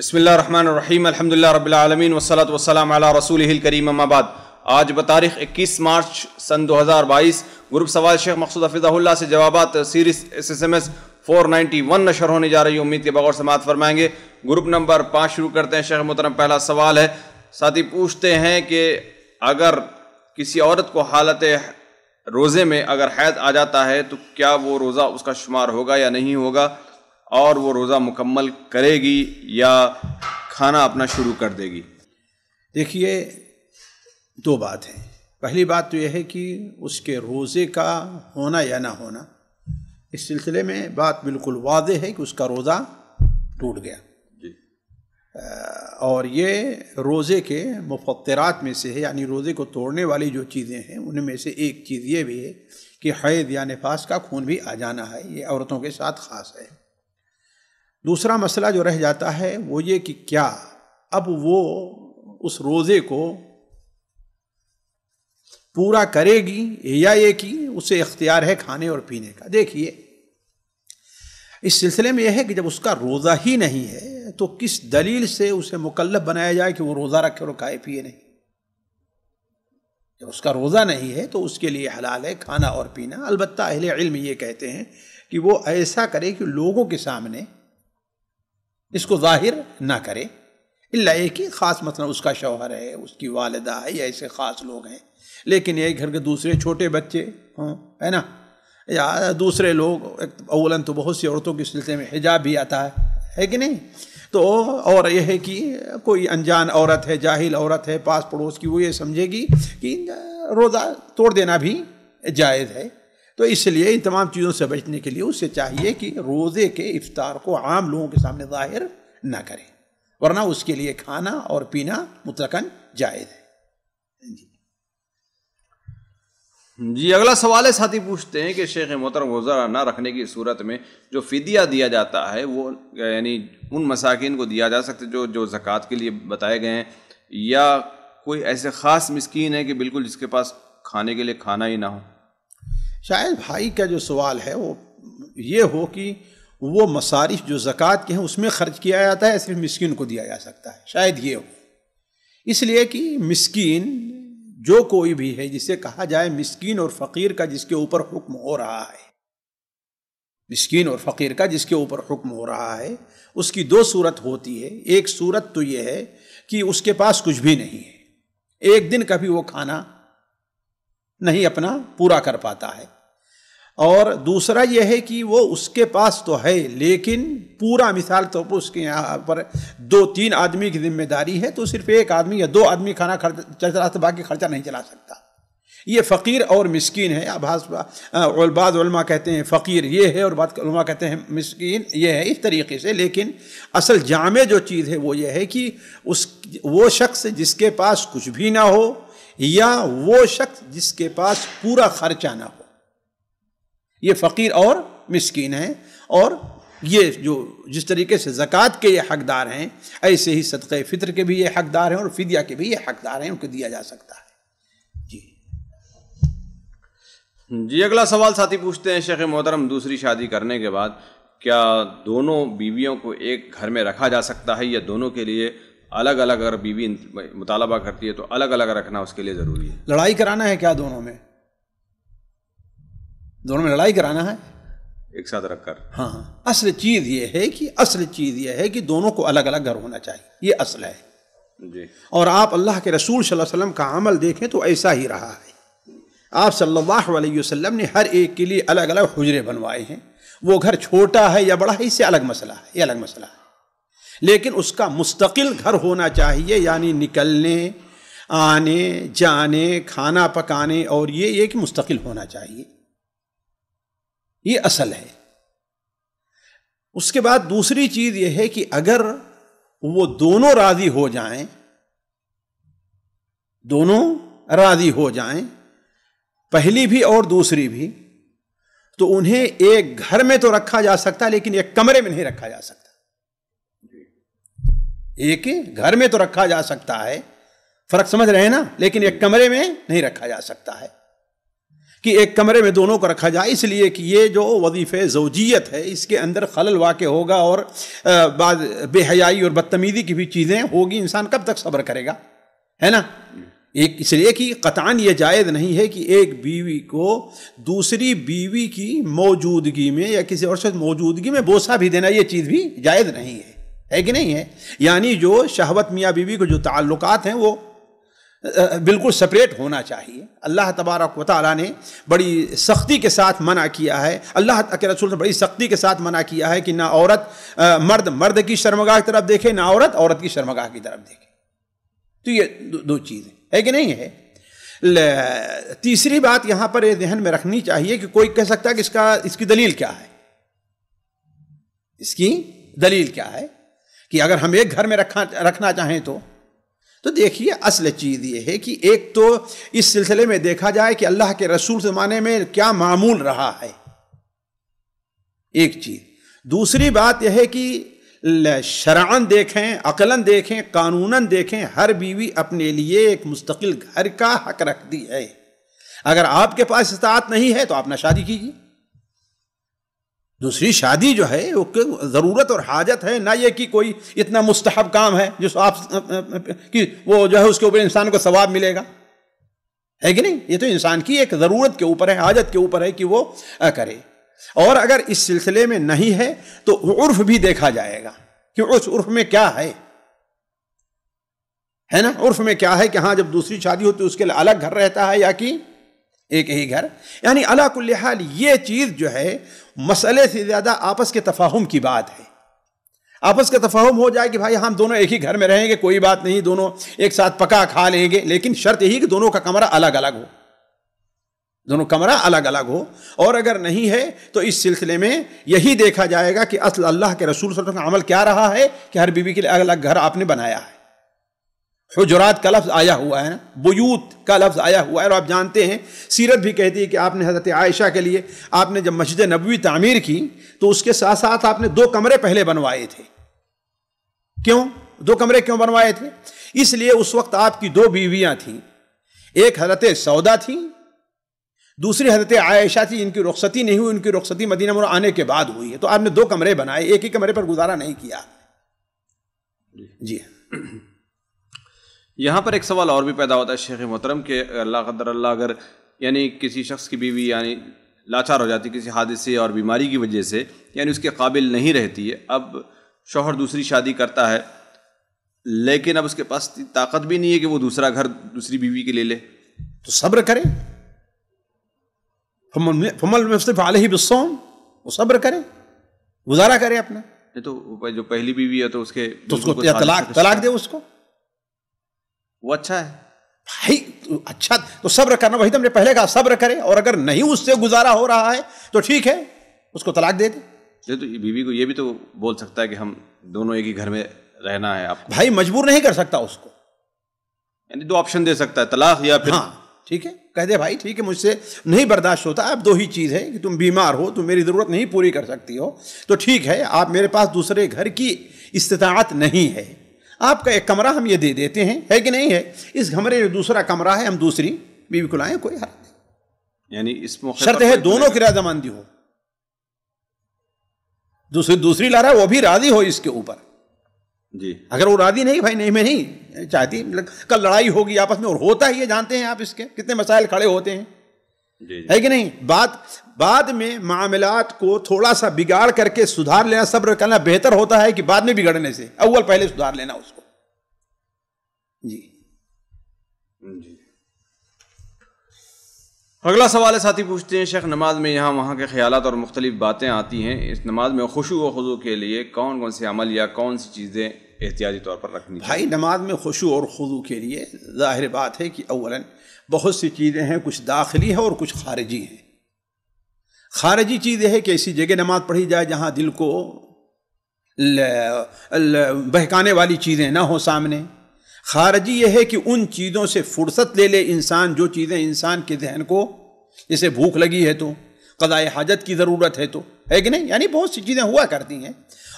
बसमीम अलहमदिल्ला रबालमीन वसलम वसलाम अला रसूल करीम अम्माबाद आज बतारीख 21 मार्च सन 2022 ग्रुप सवाल शेख मकसूद हफिज़ाहुल्ला से जवाब series S S M S four ninety one नशर होने जा रही है उम्मीद के बगौर समात फरमाएंगे ग्रुप नंबर पाँच शुरू करते हैं शेख मोहतरम पहला सवाल है साथ ही पूछते हैं कि अगर किसी औरत को हालत रोज़े में अगर हैद आ जाता है तो क्या वो रोज़ा उसका शुमार होगा या नहीं होगा और वो रोज़ा मुकम्मल करेगी या खाना अपना शुरू कर देगी देखिए दो बात है पहली बात तो यह है कि उसके रोज़े का होना या ना होना इस सिलसिले में बात बिल्कुल वाज है कि उसका रोज़ा टूट गया जी। और ये रोज़े के मुफ्तरात में से है यानी रोज़े को तोड़ने वाली जो चीज़ें हैं उनमें से एक चीज़ ये भी है कि हैद या नफास का खून भी आ जाना है ये औरतों के साथ ख़ास है दूसरा मसला जो रह जाता है वो ये कि क्या अब वो उस रोज़े को पूरा करेगी या ये कि उसे इख्तियार है खाने और पीने का देखिए इस सिलसिले में यह है कि जब उसका रोज़ा ही नहीं है तो किस दलील से उसे मुकल्लफ बनाया जाए कि वो रोज़ा रखे और खाए पिए नहीं जब उसका रोज़ा नहीं है तो उसके लिए हलाल है खाना और पीना अलबत्ता अहले इल्म ये कहते हैं कि वो ऐसा करे कि लोगों के सामने इसको जाहिर ना करे इल्ला एक ही ख़ास मतलब उसका शौहर है उसकी वालदा है या ऐसे ख़ास लोग हैं लेकिन ये घर के दूसरे छोटे बच्चे हों हाँ, है ना या दूसरे लोग तो अवलन तो बहुत सी औरतों के सिलसिले में हिजाब भी आता है है कि नहीं तो और यह है कि कोई अनजान औरत है जाहिल औरत है पास पड़ोस की वो ये समझेगी कि रोज़ा तोड़ देना भी जायज़ है तो इसलिए इन तमाम चीज़ों से बचने के लिए उसे चाहिए कि रोज़े के इफ्तार को आम लोगों के सामने जाहिर ना करें वरना उसके लिए खाना और पीना मुतलकन जायज़ है जी जी अगला सवाल है साथी पूछते हैं कि शेख मोहतरम रोज़ा ना रखने की सूरत में जो फ़िदिया दिया जाता है वो यानी उन मसाकिन को दिया जा सकता है जो जो ज़क़़त के लिए बताए गए हैं या कोई ऐसे ख़ास मस्किन है कि बिल्कुल जिसके पास खाने के लिए खाना ही ना हो शायद भाई का जो सवाल है वो ये हो कि वो मसारिफ जो ज़क़़त के हैं उसमें ख़र्च किया जाता है सिर्फ मिसकिन को दिया जा सकता है शायद ये हो इसलिए कि मिसकिन जो कोई भी है जिसे कहा जाए मिसकिन और फ़कीर का जिसके ऊपर हुक्म हो रहा है मिसकिन और फ़कीर का जिसके ऊपर हुक्म हो रहा है उसकी दो सूरत होती है एक सूरत तो ये है कि उसके पास कुछ भी नहीं है एक दिन कभी वो खाना नहीं अपना पूरा कर पाता है और दूसरा यह है कि वो उसके पास तो है लेकिन पूरा मिसाल तौर तो पर उसके यहाँ पर दो तीन आदमी की जिम्मेदारी है तो सिर्फ एक आदमी या दो आदमी खाना खर्च चला बाकी खर्चा नहीं चला सकता ये फ़कीर और मस्किन है आभास बाज़ा कहते हैं फ़कीर ये है और बाद कहते हैं मस्किन ये है इस तरीके से लेकिन असल जाम जो चीज़ है वो ये है कि उस वो शख्स जिसके पास कुछ भी ना हो या वो शख्स जिसके पास पूरा खर्चा ना हो ये फ़कीर और मिस्किन है और ये जो जिस तरीके से ज़क़़त के ये हकदार हैं ऐसे ही सदक़ फ़ितर के भी ये हकदार हैं और फिदिया के भी ये हकदार हैं उनको दिया जा सकता है जी जी अगला सवाल साथी पूछते हैं शेख मोहतरम दूसरी शादी करने के बाद क्या दोनों बीवियों को एक घर में रखा जा सकता है या दोनों के लिए अलग अलग अगर बीवी मुतालबा करती है तो अलग अलग रखना उसके लिए ज़रूरी है लड़ाई कराना है क्या दोनों में दोनों में लड़ाई कराना है एक साथ रखकर हाँ, हाँ। असल चीज़ ये है कि असल चीज़ ये है कि दोनों को अलग अलग घर होना चाहिए ये असल है जी और आप अल्लाह के रसूल सल्लल्लाहु अलैहि वसल्लम का अमल देखें तो ऐसा ही रहा है आप सल्लल्लाहु अलैहि वसल्लम ने हर एक के लिए अलग अलग हुजरे बनवाए हैं वो घर छोटा है या बड़ा है इससे अलग मसला है ये अलग मसला है लेकिन उसका मुस्तकिल घर होना चाहिए यानी निकलने आने जाने खाना पकाने और ये एक मुस्तकिल होना चाहिए ये असल है उसके बाद दूसरी चीज़ यह है कि अगर वो दोनों राज़ी हो जाएं दोनों राज़ी हो जाएं पहली भी और दूसरी भी तो उन्हें एक घर में तो रखा जा सकता है लेकिन एक कमरे में नहीं रखा जा सकता एक घर में तो रखा जा सकता है फर्क समझ रहे हैं ना लेकिन एक कमरे में नहीं रखा जा सकता है कि एक कमरे में दोनों को रखा जाए इसलिए कि ये जो वजीफ़ जोजियत है इसके अंदर खलल वाक़ होगा और बाद बेहयाई और बदतमीज़ी की भी चीज़ें होगी इंसान कब तक सब्र करेगा है ना एक इसलिए कि कतान ये जायज़ नहीं है कि एक बीवी को दूसरी बीवी की मौजूदगी में या किसी और से मौजूदगी में बोसा भी देना ये चीज़ भी जायज़ नहीं है है कि नहीं है यानी जो शहवत मियाँ बीवी के जो ताल्लुकात हैं वो बिल्कुल सेपरेट होना चाहिए अल्लाह तबारक वाली ने बड़ी सख्ती के साथ मना किया है अल्लाह के रसूल ने बड़ी सख्ती के साथ मना किया है कि ना औरत मर्द मर्द की शर्मगाह की तरफ देखे ना औरत औरत की शर्मगाह की तरफ देखे तो ये दो, दो चीज़ है, कि नहीं है तीसरी बात यहाँ पर ये जहन में रखनी चाहिए कि कोई कह सकता है कि इसका इसकी दलील क्या है इसकी दलील क्या है कि अगर हम एक घर में रखा रखना चाहें तो तो देखिए असल चीज़ ये है कि एक तो इस सिलसिले में देखा जाए कि अल्लाह के रसूल ज़माने में क्या मामूल रहा है एक चीज़ दूसरी बात यह है कि शरान देखें अकलन देखें कानूनन देखें हर बीवी अपने लिए एक मुस्तकिल घर का हक रखती है अगर आपके पास इस्तात नहीं है तो आप ना शादी कीजिए दूसरी शादी जो है वो ज़रूरत और हाजत है ना ये कि कोई इतना मुस्तहब काम है जिस आप कि वो जो है उसके ऊपर इंसान को सवाब मिलेगा है कि नहीं ये तो इंसान की एक ज़रूरत के ऊपर है हाजत के ऊपर है कि वो करे और अगर इस सिलसिले में नहीं है तो उर्फ भी देखा जाएगा कि उस उर्फ में क्या है है ना उर्फ में क्या है कि हाँ जब दूसरी शादी होती है उसके लिए अलग घर रहता है या कि एक ही घर यानी अलाकुल्हाल ये चीज़ जो है मसले से ज़्यादा आपस के तफाहम की बात है आपस का तफाहम हो जाए कि भाई हम दोनों एक ही घर में रहेंगे कोई बात नहीं दोनों एक साथ पका खा लेंगे लेकिन शर्त यही कि दोनों का कमरा अलग अलग हो दोनों कमरा अलग अलग हो और अगर नहीं है तो इस सिलसिले में यही देखा जाएगा कि असल अल्लाह के रसूल का अमल क्या रहा है कि हर बीवी के लिए अलग अलग घर आपने बनाया है हजरात का लफ्ज़ आया हुआ है ना बयूत का लफ्ज़ आया हुआ है और आप जानते हैं सीरत भी कहती है कि आपने हज़रत आयशा के लिए आपने जब मस्जिद नबवी तामीर की तो उसके साथ साथ आपने दो कमरे पहले बनवाए थे क्यों दो कमरे क्यों बनवाए थे इसलिए उस वक्त आपकी दो बीवियाँ थीं एक हजरत सौदा थी दूसरी हजरत आयशा थी इनकी रुखसती नहीं हुई उनकी रुखसती मदीना मुरा आने के बाद हुई है तो आपने दो कमरे बनाए एक ही कमरे पर गुजारा नहीं किया जी यहाँ पर एक सवाल और भी पैदा होता है शेख मोहतरम के अल्लाह कदर अल्लाह अगर यानी किसी शख्स की बीवी यानी लाचार हो जाती किसी हादसे और बीमारी की वजह से यानी उसके काबिल नहीं रहती है अब शोहर दूसरी शादी करता है लेकिन अब उसके पास ताकत भी नहीं है कि वो दूसरा घर दूसरी बीवी के ले ले तो सब्र करे फमल मुस्तफ़ आलही बिस्सोम वो सब्र करें गुजारा करे अपना नहीं तो जो पहली बीवी है तो उसके तो उसको तलाक तलाक दे उसको वो अच्छा है भाई तो अच्छा तो सब्र करना वही तो हमने पहले कहा सब्र करे और अगर नहीं उससे गुजारा हो रहा है तो ठीक है उसको तलाक दे दे तो बीवी को ये भी तो बोल सकता है कि हम दोनों एक ही घर में रहना है आप भाई मजबूर नहीं कर सकता उसको यानी दो ऑप्शन दे सकता है तलाक या फिर हाँ ठीक है कह दे भाई ठीक है मुझसे नहीं बर्दाश्त होता अब दो ही चीज़ है कि तुम बीमार हो तुम मेरी ज़रूरत नहीं पूरी कर सकती हो तो ठीक है आप मेरे पास दूसरे घर की इस्तात नहीं है आपका एक कमरा हम ये दे देते हैं है कि नहीं है इस कमरे में दूसरा कमरा है हम दूसरी बीवी को लाए कोई हर यानी इस शर्त है दोनों की रजामंदी हो दूसरी दूसरी ला रहा है वो भी राजी हो इसके ऊपर जी अगर वो राजी नहीं भाई नहीं मैं नहीं चाहती मतलब कल लड़ाई होगी आपस में और होता ही है जानते हैं आप इसके कितने मसाइल खड़े होते हैं है कि नहीं बात बाद में मामलात को थोड़ा सा बिगाड़ करके सुधार लेना सब्र करना बेहतर होता है कि बाद में बिगड़ने से अव्वल पहले सुधार लेना उसको जी जी अगला सवाल है साथी पूछते हैं शेख नमाज में यहाँ वहाँ के ख्याल और मुख्तलिफ बातें आती हैं इस नमाज में खुशु व खुजू के लिए कौन कौन से अमल या कौन सी चीज़ें एहतियाती तौर पर रखनी भाई नमाज में खुशु और खुजू के लिए जाहिर बात है कि अवला बहुत सी चीज़ें हैं कुछ दाखिली है और कुछ खारजी हैं खारजी चीज़ है कि ऐसी जगह नमाज पढ़ी जाए जहाँ दिल को बहकाने वाली चीज़ें ना हो सामने खारजी यह है कि उन चीज़ों से फुर्सत ले ले इंसान जो चीज़ें इंसान के जहन को जैसे भूख लगी है तो कदाए हाजत की ज़रूरत है तो है कि नहीं यानी बहुत सी चीज़ें हुआ करती हैं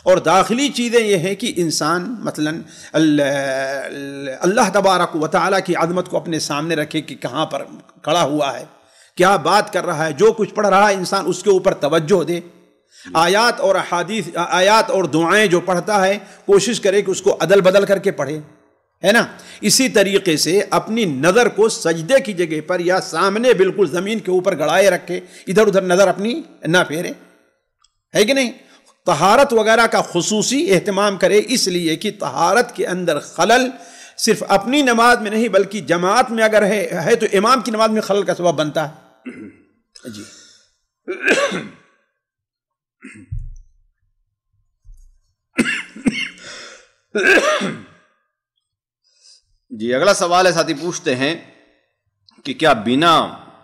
और दाखिली चीज़ें यह हैं कि इंसान मतलब अल्लाह तबारक व ताली की आदमत को अपने सामने रखे कि कहाँ पर खड़ा हुआ है क्या बात कर रहा है जो कुछ पढ़ रहा है इंसान उसके ऊपर तवज्जो दे आयात और अहादीस आयात और दुआएं जो पढ़ता है कोशिश करे कि उसको अदल बदल करके पढ़े है ना इसी तरीके से अपनी नज़र को सजदे की जगह पर या सामने बिल्कुल ज़मीन के ऊपर गड़ाए रखे इधर उधर नज़र अपनी ना फेरे है कि नहीं तहारत वगैरह का खसूसी अहतमाम करे इसलिए कि तहारत के अंदर खलल सिर्फ अपनी नमाज में नहीं बल्कि जमात में अगर है है तो इमाम की नमाज में खलल का सबब बनता है जी जी अगला सवाल है साथी पूछते हैं कि क्या बिना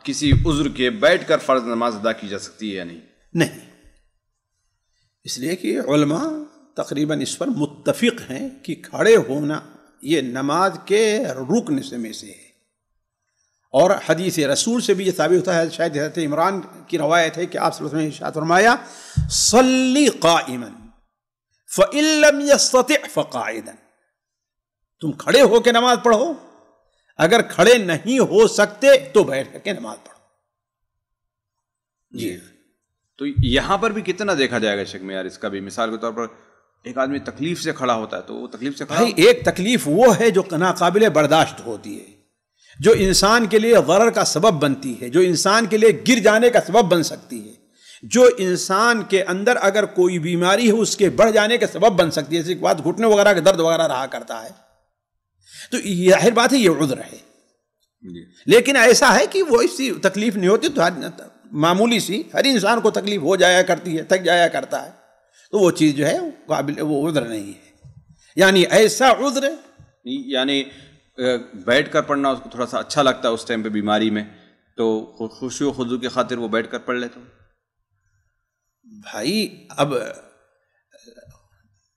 किसी उज्र के बैठकर फर्ज नमाज अदा की जा सकती है या नहीं नहीं इसलिए कि तकरीबन इस पर मुत्तफिक हैं कि खड़े होना ये नमाज के रुकन से में से है और हदीस रसूल से भी ये साबित होता है शायद हजरत इमरान की रवायत है कि आप फरमाया सल्ली कामन फ़िल्लम फ़ायदन तुम खड़े के नमाज पढ़ो अगर खड़े नहीं हो सकते तो बैठ करके नमाज पढ़ो जी तो यहाँ पर भी कितना देखा जाएगा शेख में यार इसका भी मिसाल के तौर पर एक आदमी तकलीफ से खड़ा होता है तो वो तकलीफ से खड़ा भाई एक तकलीफ वो है जो नाकबिल बर्दाश्त होती है जो इंसान के लिए गर का सबब बनती है जो इंसान के लिए गिर जाने का सबब बन सकती है जो इंसान के अंदर अगर कोई बीमारी है उसके बढ़ जाने का सबब बन सकती है जैसे बात घुटने वगैरह का दर्द वगैरह रहा करता है तो जाहिर बात है ये उद्र है लेकिन ऐसा है कि वो इसी तकलीफ नहीं होती तो मामूली सी हर इंसान को तकलीफ हो जाया करती है थक जाया करता है तो वो चीज़ जो है काबिल वो उद्र नहीं है यानी ऐसा उद्र यानी बैठ कर पढ़ना उसको थोड़ा सा अच्छा लगता है उस टाइम पे बीमारी में तो खुशी खुजू की खातिर वो बैठ कर पढ़ लेते भाई अब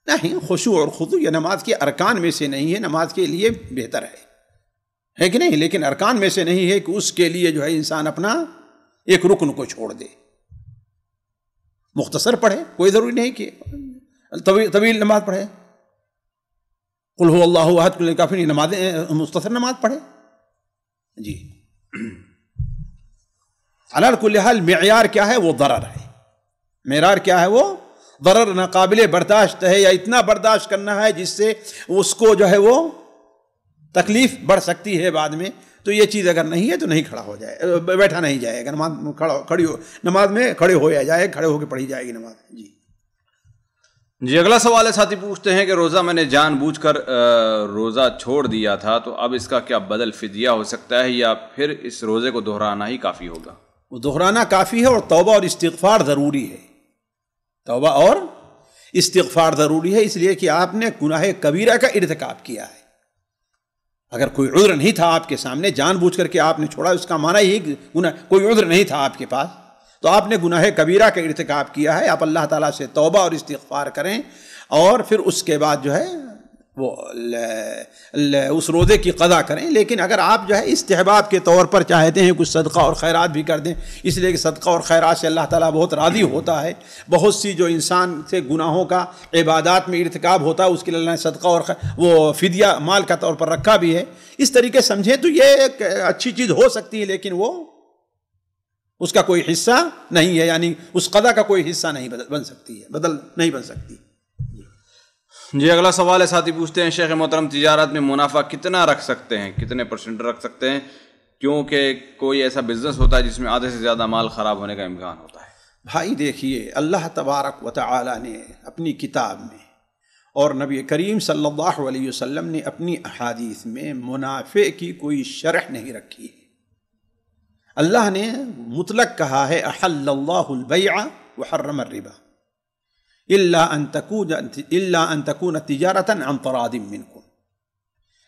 नहीं खुशू और खुदू यह नमाज के अरकान में से नहीं है नमाज के लिए बेहतर है है कि नहीं लेकिन अरकान में से नहीं है कि उसके लिए जो है इंसान अपना एक रुकन को छोड़ दे मुख्तसर पढ़े कोई ज़रूरी नहीं कि तवील नमाज पढ़े कुल हो अल्लाह अहद कुल काफ़ी नमाजें मुख्तसर नमाज पढ़े जी अलर कुल्हाल मैार क्या है वो दरर है मैार क्या है वो दरर नाकबिल बर्दाश्त है या इतना बर्दाश्त करना है जिससे उसको जो है वो तकलीफ़ बढ़ सकती है बाद में तो ये चीज़ अगर नहीं है तो नहीं खड़ा हो जाए बैठा नहीं जाएगा नमाज खड़ा खड़ी हो नमाज में खड़े हो या जाए खड़े होकर पढ़ी जाएगी नमाज जी जी अगला सवाल है साथी पूछते हैं कि रोज़ा मैंने जानबूझकर रोज़ा छोड़ दिया था तो अब इसका क्या बदल फिदिया हो सकता है या फिर इस रोज़े को दोहराना ही काफ़ी होगा वो दोहराना काफ़ी है और तोबा और इस्तफ़ार ज़रूरी है तोबा और इस्तफ़ार ज़रूरी है इसलिए कि आपने गुनाह कबीरा का इरतकब किया है अगर कोई उद्र नहीं था आपके सामने जानबूझ करके आपने छोड़ा उसका माना ही गुना कोई उद्र नहीं था आपके पास तो आपने गुनाह कबीरा का इरतक किया है आप अल्लाह ताला से तौबा और इस्तफ़ार करें और फिर उसके बाद जो है वो उस रोज़े की कदा करें लेकिन अगर आप जो है तहबाब के तौर पर चाहते हैं कुछ सदका और खैरात भी कर दें इसलिए कि सदका और खैरात से अल्लाह ताला बहुत राज़ी होता है बहुत सी जो इंसान से गुनाहों का इबादत में इरतकाब होता है उसके लिए अल्लाह सदका और वो फिदिया माल का तौर पर रखा भी है इस तरीके समझें तो ये एक अच्छी चीज़ हो सकती है लेकिन वो उसका कोई हिस्सा नहीं है यानी उस कदा का कोई हिस्सा नहीं बन सकती है बदल नहीं बन सकती जी अगला सवाल है साथी पूछते हैं शेख मोहतरम तजारत में मुनाफा कितना रख सकते हैं कितने परसेंट रख सकते हैं क्योंकि कोई ऐसा बिजनेस होता है जिसमें आधे से ज़्यादा माल ख़राब होने का इम्कान होता है भाई देखिए अल्लाह तबारक व ताली ने अपनी किताब में और नबी करीम सल्लल्लाहु अलैहि वसल्लम ने अपनी अहादीस में मुनाफे की कोई शरह नहीं रखी है अल्लाह ने मुतलक कहा है अहल्लाबया वहर्रम रिबा إلا أن تكون إلا أن تكون تجارة عن तरादिम منكم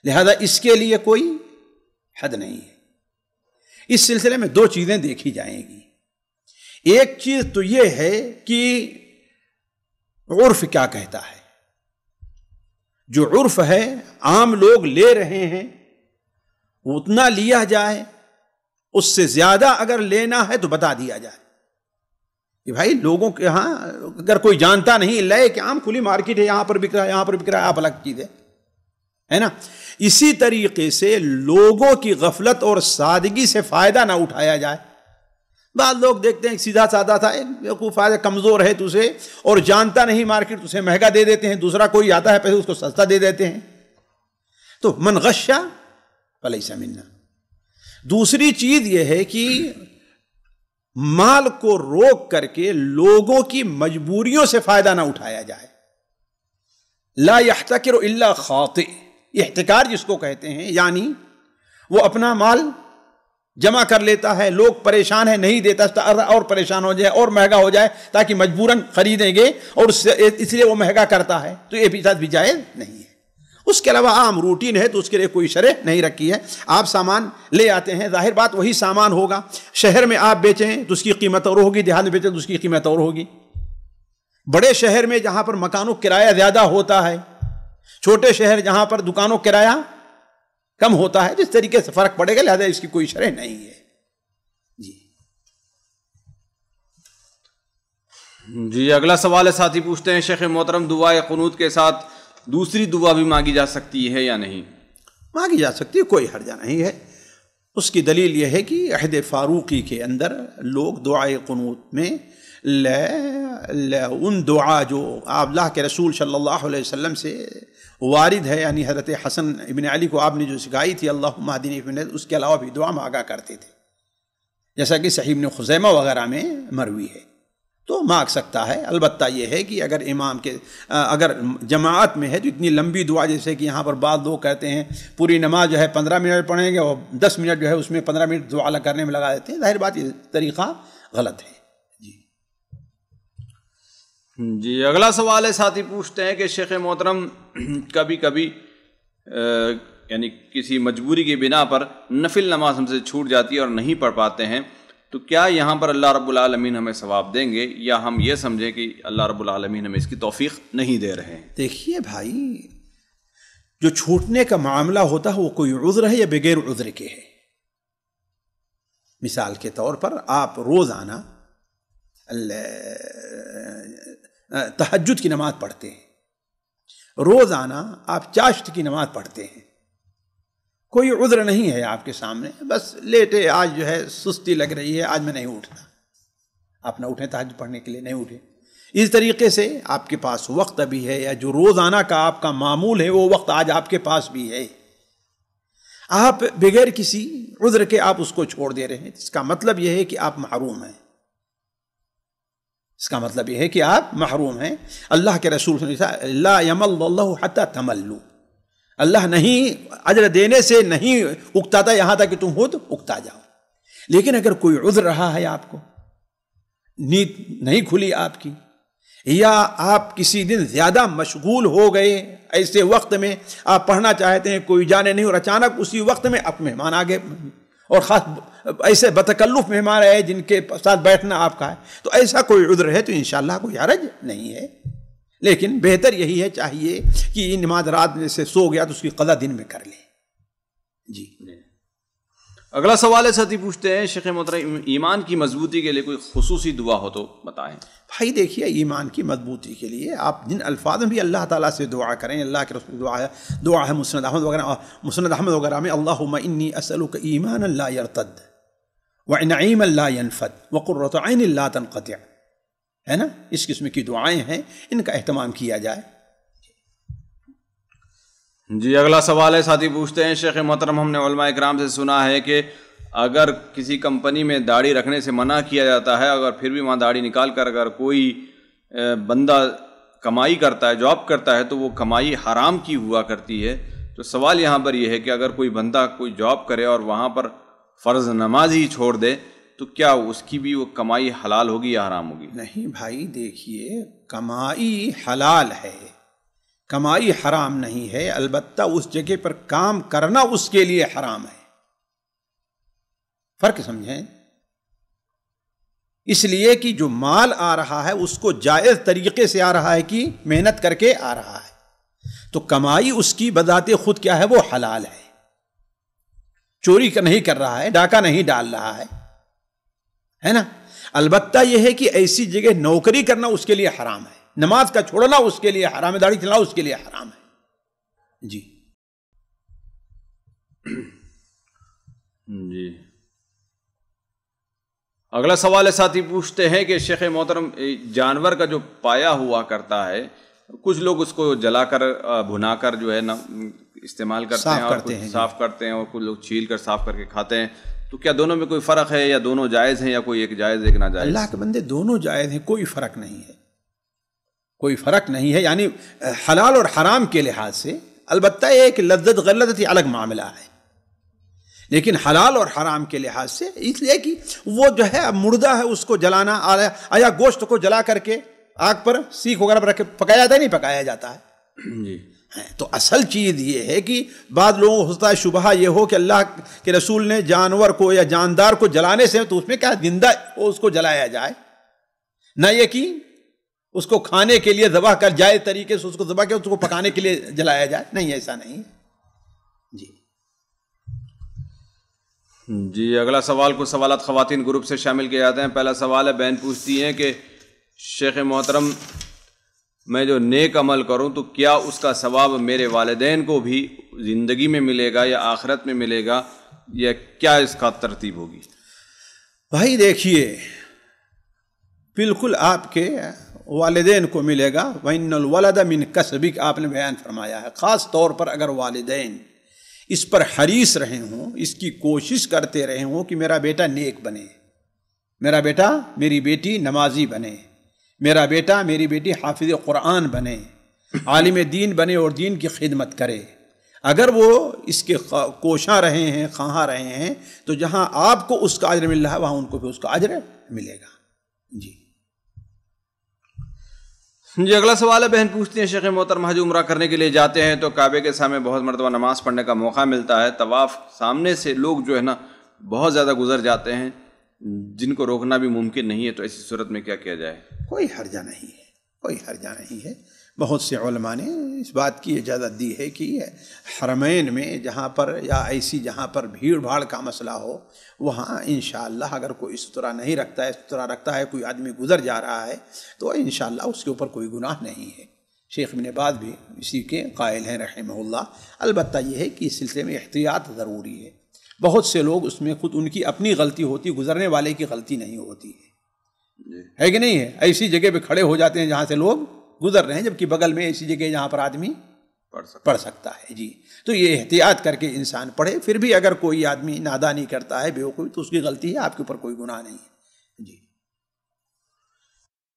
लिहाजा इसके लिए कोई हद नहीं है इस सिलसिले में दो चीज़ें देखी जाएंगी एक चीज़ तो ये है कि उर्फ क्या कहता है जो उर्फ है आम लोग ले रहे हैं उतना लिया जाए उससे ज़्यादा अगर लेना है तो बता दिया जाए कि भाई लोगों के यहाँ अगर कोई जानता नहीं लय कि आम खुली मार्केट है यहाँ पर बिक रहा है यहाँ पर बिक रहा है आप अलग चीज़ है है ना इसी तरीके से लोगों की गफलत और सादगी से फ़ायदा ना उठाया जाए बाद लोग देखते हैं सीधा साधा था फायदा कमज़ोर है तुझे और जानता नहीं मार्केट उसे महंगा दे देते हैं दूसरा कोई आता है पैसे उसको सस्ता दे देते हैं तो मन गशा भले दूसरी चीज़ यह है कि माल को रोक करके लोगों की मजबूरियों से फायदा ना उठाया जाए ला यहतकर खाते एहतकार जिसको कहते हैं यानी वो अपना माल जमा कर लेता है लोग परेशान है नहीं देता और परेशान हो जाए और महंगा हो जाए ताकि मजबूरन खरीदेंगे और इसलिए वो महंगा करता है तो ये भी जायज नहीं है उसके अलावा आम रूटीन है तो उसके लिए कोई शरह नहीं रखी है आप सामान ले आते हैं जाहिर बात वही सामान होगा शहर में आप बेचें तो उसकी कीमत और होगी देहात में बेचें तो उसकी कीमत और होगी बड़े शहर में जहां पर मकानों किराया ज़्यादा होता है छोटे शहर जहां पर दुकानों किराया कम होता है जिस तरीके से फ़र्क पड़ेगा लिहाजा इसकी कोई शरह नहीं है जी जी अगला सवाल है साथी पूछते हैं शेख मोहतरम दुआ कनूत के साथ दूसरी दुआ भी मांगी जा सकती है या नहीं मांगी जा सकती है कोई हर्जा नहीं है उसकी दलील यह है कि अहद फारूकी के अंदर लोग दुआ क़नूत में ले, ले उन दुआ जो अल्लाह के रसूल सल्लल्लाहु अलैहि वसल्लम से वारिद है यानी हज़रत हसन इबन अली को आपने जो सिखाई थी अल्लाह महदीन इबन उसके अलावा भी दुआ मांगा करते थे जैसा कि सहीब ने खुजैमा वगैरह में मरवी है तो मांग सकता है अलबत् ये है कि अगर इमाम के अगर जमात में है तो इतनी लंबी दुआ जैसे कि यहाँ पर बाद लोग कहते हैं पूरी नमाज जो है पंद्रह मिनट पढ़ेंगे और दस मिनट जो है उसमें पंद्रह मिनट दुआ करने में लगा देते हैं जाहिर बात ये तरीक़ा गलत है जी जी अगला सवाल है साथी पूछते हैं कि शेख मोहतरम कभी कभी यानी किसी मजबूरी की बिना पर नफिल नमाज हमसे छूट जाती है और नहीं पढ़ पाते हैं तो क्या यहाँ पर अल्लाह रबालमीन हमें सवाब देंगे या हम ये समझें कि अल्लाह रबालमीन हमें इसकी तोफ़ी नहीं दे रहे हैं देखिए भाई जो छूटने का मामला होता है वो कोई उज़्र है या बगैर उज़्र के है मिसाल के तौर पर आप रोज़ाना तहजद की नमाज़ पढ़ते हैं रोज़ाना आप चाश्त की नमाज़ पढ़ते हैं कोई उद्र नहीं है आपके सामने बस लेटे आज जो है सुस्ती लग रही है आज मैं नहीं उठता आप ना उठें तहज पढ़ने के लिए नहीं उठे इस तरीके से आपके पास वक्त भी है या जो रोज़ाना का आपका मामूल है वो वक्त आज आपके पास भी है आप बगैर किसी उज्र के आप उसको छोड़ दे रहे हैं इसका मतलब यह है कि आप महरूम हैं इसका मतलब यह है कि आप महरूम हैं अल्लाह के रसूल ने तमल्लू अल्लाह नहीं अजर देने से नहीं उगता था यहाँ था कि तुम हो तो उगता जाओ लेकिन अगर कोई उज्र रहा है आपको नींद नहीं खुली आपकी या आप किसी दिन ज़्यादा मशगूल हो गए ऐसे वक्त में आप पढ़ना चाहते हैं कोई जाने नहीं और अचानक उसी वक्त में आप मेहमान आ गए और ख़ास ऐसे बतकल्लुफ़ मेहमान आए जिनके साथ बैठना आपका है तो ऐसा कोई उज्र है तो इनशाला कोई हरज नहीं है लेकिन बेहतर यही है चाहिए कि नमाज रात में से सो गया तो उसकी कदा दिन में कर ले जी अगला सवाल है सती पूछते हैं शेख मोहतरम ईमान की मजबूती के लिए कोई खसूसी दुआ हो तो बताएं भाई देखिए ईमान की मजबूती के लिए आप जिन अल्फाज में भी अल्लाह ताला से दुआ करें अल्लाह के रसूल दुआ है दुआ है मुसनद अहमद वगैरह मुसनद अहमद वगैरह में अल्लाह इन्नी असल ईमान अल्लाह यरतद व नईम अल्लाफ वक़ुरत आन अल्लाह तनक़त है ना इस किस्म की दुआएं हैं इनका अहतमाम किया जाए जी अगला सवाल है साथी पूछते हैं शेख मोहतरम हमने इक्राम से सुना है कि अगर किसी कंपनी में दाढ़ी रखने से मना किया जाता है अगर फिर भी वहाँ दाढ़ी निकाल कर अगर कोई बंदा कमाई करता है जॉब करता है तो वो कमाई हराम की हुआ करती है तो सवाल यहाँ पर यह है कि अगर कोई बंदा कोई जॉब करे और वहाँ पर फ़र्ज़ नमाज ही छोड़ दे तो क्या उसकी भी वो कमाई हलाल होगी या हराम होगी नहीं भाई देखिए कमाई हलाल है कमाई हराम नहीं है अलबत्ता उस जगह पर काम करना उसके लिए हराम है फर्क समझें इसलिए कि जो माल आ रहा है उसको जायज तरीके से आ रहा है कि मेहनत करके आ रहा है तो कमाई उसकी बदाते खुद क्या है वो हलाल है चोरी नहीं कर रहा है डाका नहीं डाल रहा है है ना अलबत्ता यह है कि ऐसी जगह नौकरी करना उसके लिए हराम है नमाज का छोड़ना उसके लिए हराम है दाढ़ी खिलना उसके लिए हराम है जी जी अगला सवाल है साथी पूछते हैं कि शेख मोहतरम जानवर का जो पाया हुआ करता है कुछ लोग उसको जलाकर भुनाकर जो है ना इस्तेमाल करते करते हैं साफ करते हैं और कुछ लोग छील कर साफ करके खाते हैं तो क्या दोनों में कोई फ़र्क है या दोनों जायज़ हैं या कोई एक जायज़ एक जायज अल्लाह के बंदे दोनों जायज़ हैं कोई फ़र्क नहीं है कोई फ़र्क नहीं है यानी हलाल और हराम के लिहाज से अलबत् एक लज्जत गलत अलग मामला है लेकिन हलाल और हराम के लिहाज से इसलिए कि वो जो है मुर्दा है उसको जलाना आया या गोश्त को जला करके आग पर सीख वगैरह पर रखे पकाया जाता है नहीं पकाया जाता है जी तो असल चीज़ ये है कि बाद लोगों को होता है शुबह यह हो कि अल्लाह के रसूल ने जानवर को या जानदार को जलाने से तो उसमें क्या जिंदा हो उसको जलाया जाए ना ये कि उसको खाने के लिए दबा कर जाए तरीके से उसको दबा के उसको पकाने के लिए जलाया जाए नहीं ऐसा नहीं जी जी अगला सवाल कुछ सवाल खुवान ग्रुप से शामिल किए जाते हैं पहला सवाल है बहन पूछती है कि शेख मोहतरम मैं जो नेक अमल करूं तो क्या उसका सवाब मेरे वालदेन को भी ज़िंदगी में मिलेगा या आखिरत में मिलेगा या क्या इसका तरतीब होगी भाई देखिए बिल्कुल आपके वालदेन को मिलेगा वनवलद मिन कसबिक आपने बयान फरमाया है ख़ास तौर पर अगर वालदेन इस पर हरीस रहे हों इसकी कोशिश करते रहे हों कि मेरा बेटा नेक बने मेरा बेटा मेरी बेटी नमाजी बने मेरा बेटा मेरी बेटी हाफिज कुरान बने आलिम दीन बने और दीन की खिदमत करे अगर वो इसके कोशा रहे हैं खां रहे हैं तो जहाँ आपको उसका आजर मिल रहा है वहाँ उनको भी उसका आजर मिलेगा जी जी अगला सवाल है बहन पूछती हैं शेख मोहतरम हज उम्र करने के लिए जाते हैं तो काबे के सामने बहुत मरतबा नमाज़ पढ़ने का मौका मिलता है तवाफ़ सामने से लोग जो है ना बहुत ज़्यादा गुजर जाते हैं जिनको रोकना भी मुमकिन नहीं है तो ऐसी सूरत में क्या किया जाए कोई हर्जा नहीं है कोई हर्जा नहीं है बहुत से ओलमा ने इस बात की इजाज़त दी है कि हरमैन में जहाँ पर या ऐसी जहाँ पर भीड़ भाड़ का मसला हो वहाँ इन अगर कोई सुतरा नहीं रखता है सुतरा रखता है कोई आदमी गुजर जा रहा है तो इन उसके ऊपर कोई गुनाह नहीं है शेख इबन बाद भी इसी के कायल हैं रहमल्ला अलबत् यह है कि इस सिलसिले में एहतियात ज़रूरी है बहुत से लोग उसमें खुद उनकी अपनी गलती होती गुजरने वाले की गलती नहीं होती है है कि नहीं है ऐसी जगह पे खड़े हो जाते हैं जहाँ से लोग गुजर रहे हैं जबकि बगल में ऐसी जगह जहाँ पर आदमी पढ़ सकता, पढ़ सकता है जी तो ये एहतियात करके इंसान पढ़े फिर भी अगर कोई आदमी नादानी करता है बेवकूफ़ी तो उसकी गलती है आपके ऊपर कोई गुनाह नहीं है जी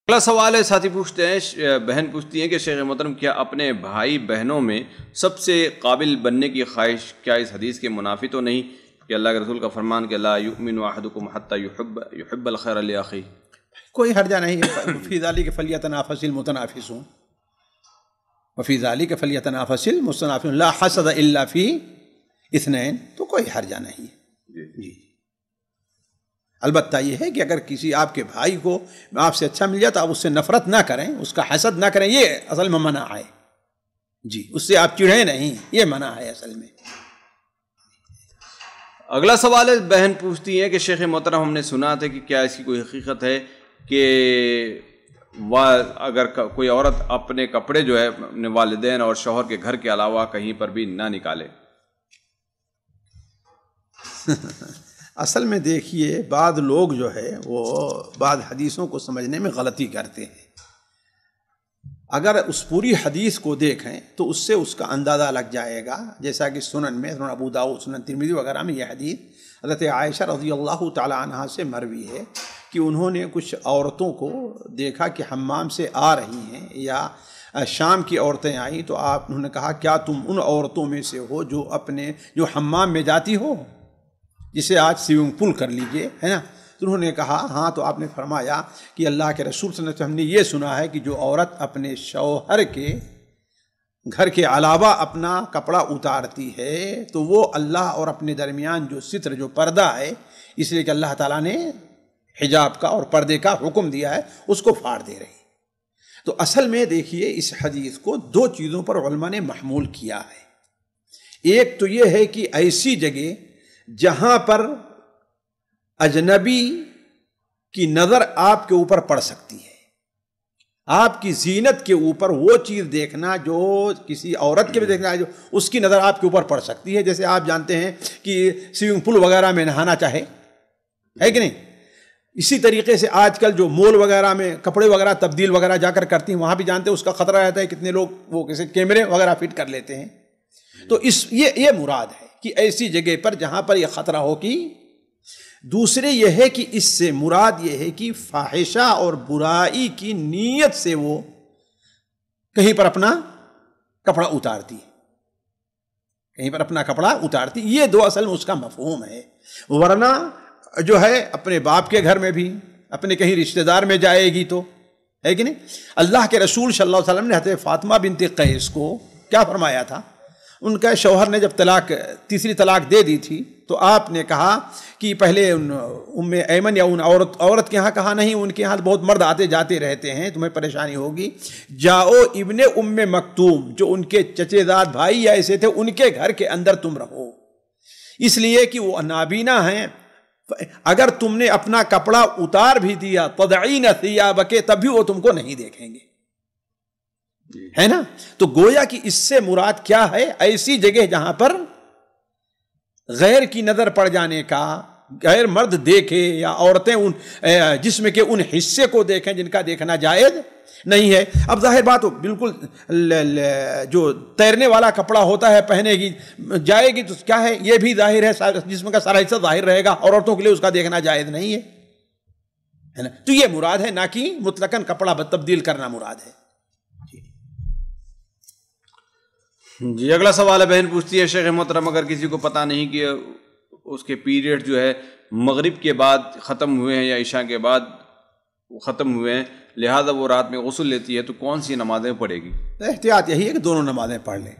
अगला सवाल है साथी पूछते हैं बहन पूछती है कि शेख मोहतरम क्या अपने भाई बहनों में सबसे काबिल बनने की ख्वाहिश क्या इस हदीस के मुनाफी तो नहीं कि अल्लाह के रसूल का फरमान के ला युमिन वाहदकुम हत्ता युहब युहब्बल खैर अली कोई हर्जा नहीं है फ़ीज़ाली के फलिया तनाफ़सिल मुतनाफ़िस हूँ वफ़ीज़ अली के फलिया तनाफ़सिल मुस्तनाफ़िस ला हसद इल्ला फ़ी इसनैन तो कोई हर्जा नहीं है जी अलबत् यह है कि अगर किसी आपके भाई को आपसे अच्छा मिल जाए तो आप उससे नफरत ना करें उसका हसद ना करें ये असल में मना है जी उससे आप चिढ़ें नहीं ये मना है असल में अगला सवाल है बहन पूछती है कि शेख मोहतरम हमने सुना था कि क्या इसकी कोई हकीकत है कि वह अगर कोई औरत अपने कपड़े जो है अपने वालदेन और शोहर के घर के अलावा कहीं पर भी ना निकाले असल में देखिए बाद लोग जो है वो बाद हदीसों को समझने में गलती करते हैं अगर उस पूरी हदीस को देखें तो उससे उसका अंदाज़ा लग जाएगा जैसा कि सुनन में सुन अबू दाऊ सुनन तिरमिदी वगैरह में यह हदीस हज़रत आयशा रजी अल्लाह तह से मरवी है कि उन्होंने कुछ औरतों को देखा कि हमाम से आ रही हैं या शाम की औरतें आई तो आप उन्होंने कहा क्या तुम उन औरतों में से हो जो अपने जो हमाम में जाती हो जिसे आज स्विमिंग पूल कर लीजिए है ना तो उन्होंने कहा हाँ तो आपने फरमाया कि अल्लाह के रसूल से हमने ये सुना है कि जो औरत अपने शौहर के घर के अलावा अपना कपड़ा उतारती है तो वो अल्लाह और अपने दरमियान जो सित्र जो पर्दा है इसलिए कि अल्लाह ताला ने हिजाब का और पर्दे का हुक्म दिया है उसको फाड़ दे रही तो असल में देखिए इस हदीस को दो चीज़ों पर परमा ने महमूल किया है एक तो ये है कि ऐसी जगह जहाँ पर अजनबी की नज़र आपके ऊपर पड़ सकती है आपकी जीनत के ऊपर वो चीज़ देखना जो किसी औरत के भी देखना है जो उसकी नज़र आपके ऊपर पड़ सकती है जैसे आप जानते हैं कि स्विमिंग पूल वगैरह में नहाना चाहे है कि नहीं इसी तरीके से आजकल जो मॉल वगैरह में कपड़े वगैरह तब्दील वगैरह जाकर करती हैं वहाँ भी जानते हैं उसका ख़तरा रहता है कितने लोग वो कैसे कैमरे वगैरह फिट कर लेते हैं तो इस ये ये मुराद है कि ऐसी जगह पर जहाँ पर यह ख़तरा हो कि दूसरे यह है कि इससे मुराद यह है कि फाहिशा और बुराई की नीयत से वो कहीं पर अपना कपड़ा उतारती कहीं पर अपना कपड़ा उतारती ये दो असल में उसका मफहूम है वरना जो है अपने बाप के घर में भी अपने कहीं रिश्तेदार में जाएगी तो है कि नहीं अल्लाह के रसूल सल्लल्लाहु अलैहि वसल्लम ने हजरत फातिमा बिन कैस को क्या फरमाया था उनका शौहर ने जब तलाक तीसरी तलाक दे दी थी तो आपने कहा कि पहले उन उम्मे ऐमन या उन औरत औरत के यहाँ कहा नहीं उनके यहाँ बहुत मर्द आते जाते रहते हैं तुम्हें परेशानी होगी जाओ इबन उम्मे मकतूम जो उनके चचेदाद भाई या ऐसे थे उनके घर के अंदर तुम रहो इसलिए कि वो नाबीना हैं अगर तुमने अपना कपड़ा उतार भी दिया तदई न बके तब भी वो तुमको नहीं देखेंगे है ना तो गोया कि इससे मुराद क्या है ऐसी जगह जहां पर गैर की नज़र पड़ जाने का गैर मर्द देखे या औरतें उन जिसम के उन हिस्से को देखें जिनका देखना जायज़ नहीं है अब जाहिर बात हो बिल्कुल ल, ल, जो तैरने वाला कपड़ा होता है पहनेगी जाएगी तो क्या है ये भी जाहिर है जिसम का सारा हिस्सा जाहिर रहेगा और औरतों के लिए उसका देखना जायज़ नहीं है है ना तो ये मुराद है ना कि मुतलकन कपड़ा तब्दील करना मुराद है जी अगला सवाल है बहन पूछती है शेख मोहतरम अगर किसी को पता नहीं कि उसके पीरियड जो है मगरिब के बाद ख़त्म हुए हैं या ईशा के बाद ख़त्म हुए हैं लिहाजा वो रात में गसल लेती है तो कौन सी नमाजें पढ़ेगी तो एहतियात यही है कि दोनों नमाजें पढ़ लें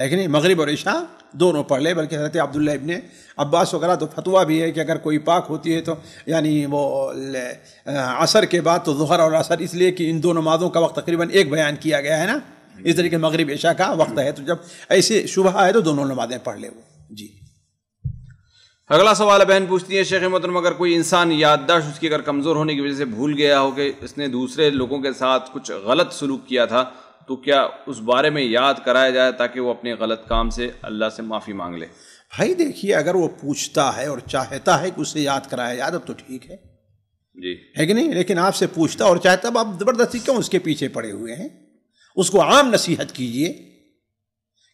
है कि नहीं मगरब और ईशा दोनों पढ़ लें बल्कि हजरत अब्दुल्ला इबन अब्बास वगैरह तो फतवा भी है कि अगर कोई पाक होती है तो यानी वो असर के बाद तो जहर और असर इसलिए कि इन दो नमाज़ों का वक्त तकरीबन एक बयान किया गया है ना इस तरीके मगरब ऐशा का वक्त है तो जब ऐसे सुबह आए तो दोनों नमाजें पढ़ ले वो जी अगला सवाल बहन पूछती है शेख मतलब अगर कोई इंसान याददाश्त उसकी अगर कमज़ोर होने की वजह से भूल गया हो कि इसने दूसरे लोगों के साथ कुछ गलत सलूक किया था तो क्या उस बारे में याद कराया जाए ताकि वो अपने गलत काम से अल्लाह से माफ़ी मांग ले भाई देखिए अगर वो पूछता है और चाहता है कि उससे याद कराया जाए तो ठीक है जी है कि नहीं लेकिन आपसे पूछता और चाहता अब आप ज़बरदस्ती क्यों उसके पीछे पड़े हुए हैं उसको आम नसीहत कीजिए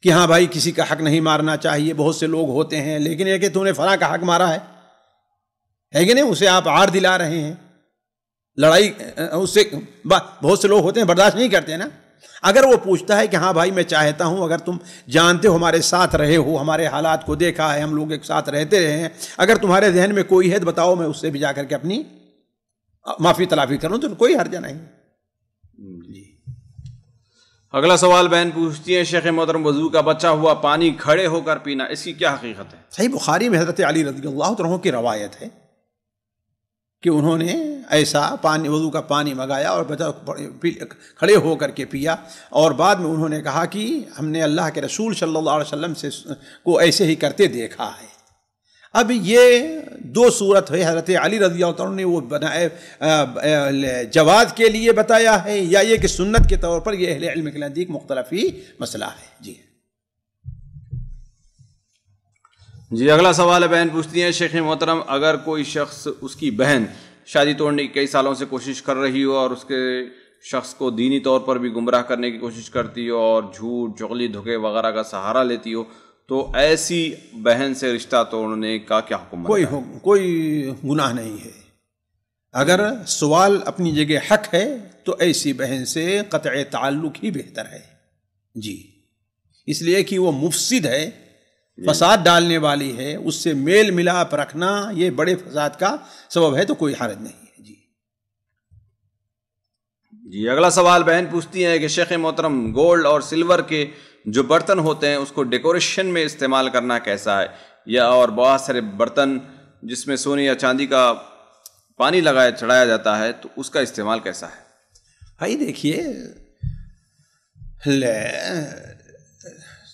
कि हाँ भाई किसी का हक नहीं मारना चाहिए बहुत से लोग होते हैं लेकिन यह कि तूने फला का हक मारा है है कि नहीं उसे आप आर दिला रहे हैं लड़ाई उससे बहुत से लोग होते हैं बर्दाश्त नहीं करते ना अगर वो पूछता है कि हाँ भाई मैं चाहता हूँ अगर तुम जानते हो हमारे साथ रहे हो हमारे हालात को देखा है हम लोग एक साथ रहते रहे हैं अगर तुम्हारे जहन में कोई है तो बताओ मैं उससे भी जा करके अपनी माफ़ी तलाफ़ी करूँ तो कोई हर्जा नहीं अगला सवाल बहन पूछती है शेख मोहतरम वजू का बचा हुआ पानी खड़े होकर पीना इसकी क्या हकीकत है सही बुखारी में हजरत अली रजील्ला तरह की रवायत है कि उन्होंने ऐसा पानी वजू का पानी मंगाया और बचा खड़े होकर के पिया और बाद में उन्होंने कहा कि हमने अल्लाह के रसूल सल्लल्लाहु अलैहि वसल्लम से को ऐसे ही करते देखा है अब ये दो सूरत है हजरत अली रजी ने वो बनाए जवाब के लिए बताया है या ये कि सुन्नत के तौर पर यह अहल के नज़दीक मुख्तलफी मसला है जी जी अगला सवाल है बहन पूछती है शेख मोहतरम अगर कोई शख्स उसकी बहन शादी तोड़ने की कई सालों से कोशिश कर रही हो और उसके शख्स को दीनी तौर पर भी गुमराह करने की कोशिश करती हो और झूठ चुगली धोखे वगैरह का सहारा लेती हो तो ऐसी बहन से रिश्ता तोड़ने का क्या हुक्म कोई हो, कोई गुनाह नहीं है अगर सवाल अपनी जगह हक है तो ऐसी बहन से कत ताल्लुक ही बेहतर है जी इसलिए कि वो मुफसिद है फसाद डालने वाली है उससे मेल मिलाप रखना ये बड़े फसाद का सबब है तो कोई हरज नहीं है जी जी अगला सवाल बहन पूछती है कि शेख मोहतरम गोल्ड और सिल्वर के जो बर्तन होते हैं उसको डेकोरेशन में इस्तेमाल करना कैसा है या और बहुत सारे बर्तन जिसमें सोने या चांदी का पानी लगाया चढ़ाया जाता है तो उसका इस्तेमाल कैसा है भाई देखिए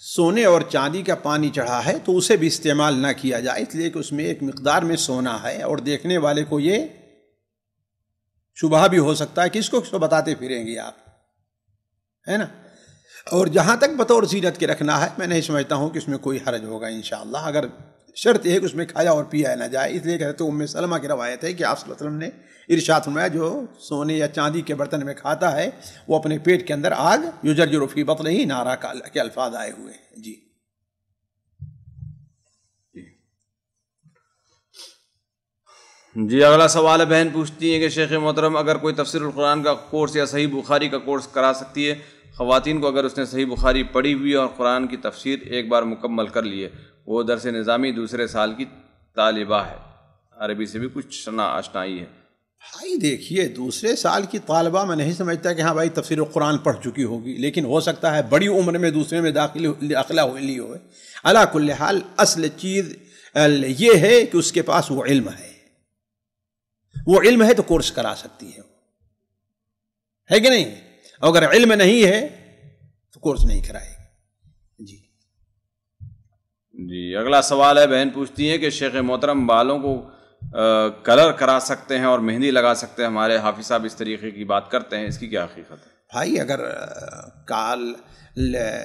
सोने और चांदी का पानी चढ़ा है तो उसे भी इस्तेमाल ना किया जाए इसलिए कि उसमें एक मकदार में सोना है और देखने वाले को ये शुभा भी हो सकता है किसको किसको बताते फिरेंगे आप है ना और जहाँ तक बतौर सीरत के रखना है मैं नहीं समझता हूँ कि उसमें कोई हरज होगा इन अगर शर्त यह है कि उसमें खाया और पिया ना जाए इसलिए कहते उम सलमा की रवायत है कि आप वसलम ने इर्शाद फरमाया जो सोने या चांदी के बर्तन में खाता है वो अपने पेट के अंदर आग युजर जो रुफ़ी बत नहीं नारा का के अल्फाज आए हुए हैं जी जी अगला सवाल है बहन पूछती है कि शेख मोहतरम अगर कोई तफसर कुरान का कोर्स या सही बुखारी का कोर्स करा सकती है ख़वान को अगर उसने सही बुखारी पढ़ी हुई और कुरान की तफसीर एक बार मुकम्मल कर लिए वो दरस निज़ामी दूसरे साल की तालिबा है अरबी से भी कुछ शना आशनाई है भाई देखिए दूसरे साल की तालबा मैं नहीं समझता कि हाँ भाई तफसर कुरान पढ़ चुकी होगी लेकिन हो सकता है बड़ी उम्र में दूसरे में दाखिल दाखिला हुई ली हो अलाकुल्ल हाल असल चीज़ ये है कि उसके पास वो इल्म है वो इल्म है तो कोर्स करा सकती है है कि नहीं अगर इल्म नहीं है तो कोर्स नहीं कराएगी जी जी अगला सवाल है बहन पूछती है कि शेख मोहतरम बालों को आ, कलर करा सकते हैं और मेहंदी लगा सकते हैं हमारे हाफि साहब इस तरीके की बात करते हैं इसकी क्या हकीकत है भाई अगर काल ले,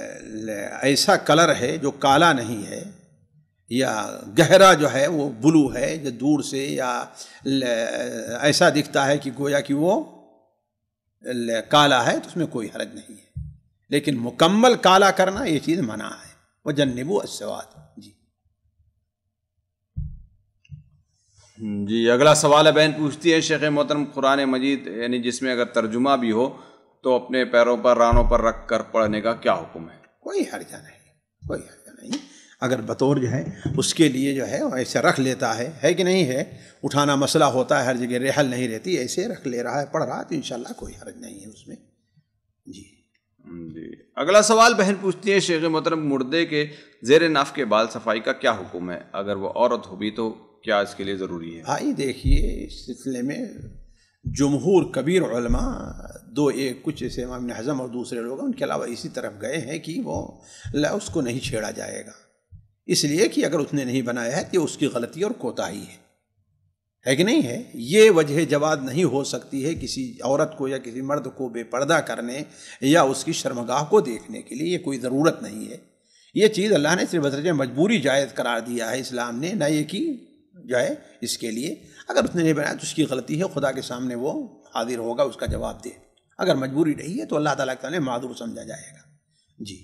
ले, ऐसा कलर है जो काला नहीं है या गहरा जो है वो ब्लू है जो दूर से या ऐसा दिखता है कि गोया कि वो काला है तो उसमें कोई हरज नहीं है लेकिन मुकम्मल काला करना ये चीज़ मना है वह जन्नबू अस्वाद जी जी अगला सवाल है बहन पूछती है शेख मोहतरम कुरान मजीद यानी जिसमें अगर तर्जुमा भी हो तो अपने पैरों पर रानों पर रख कर पढ़ने का क्या हुक्म है कोई हर्जा नहीं कोई हर्जा नहीं अगर बतौर जो है उसके लिए जो है ऐसे रख लेता है है कि नहीं है उठाना मसला होता है हर जगह रेहल नहीं रहती ऐसे रख ले रहा है पढ़ रहा है तो इन कोई हर्ज नहीं है उसमें जी जी अगला सवाल बहन पूछती है शेख मोहतरम मुर्दे के जेर नाफ के बाल सफाई का क्या हुक्म है अगर वो औरत हो भी तो क्या इसके लिए ज़रूरी है भाई हाँ, देखिए इस सिलसिले में जमहूर कबीर उलमा दो एक कुछ ऐसे इमाम हज़म और दूसरे लोग उनके अलावा इसी तरफ गए हैं कि वो उसको नहीं छेड़ा जाएगा इसलिए कि अगर उसने नहीं बनाया है तो उसकी गलती और कोताही है है कि नहीं है ये वजह जवाब नहीं हो सकती है किसी औरत को या किसी मर्द को बेपर्दा करने या उसकी शर्मगाह को देखने के लिए ये कोई ज़रूरत नहीं है ये चीज़ अल्लाह ने सिर्फ बदरज मजबूरी जायज़ करार दिया है इस्लाम ने ना ये कि जो है इसके लिए अगर उसने नहीं बनाया तो उसकी गलती है खुदा के सामने वो हाजिर होगा उसका जवाब दे अगर मजबूरी रही है तो अल्लाह ताला के मादूर समझा जाएगा जी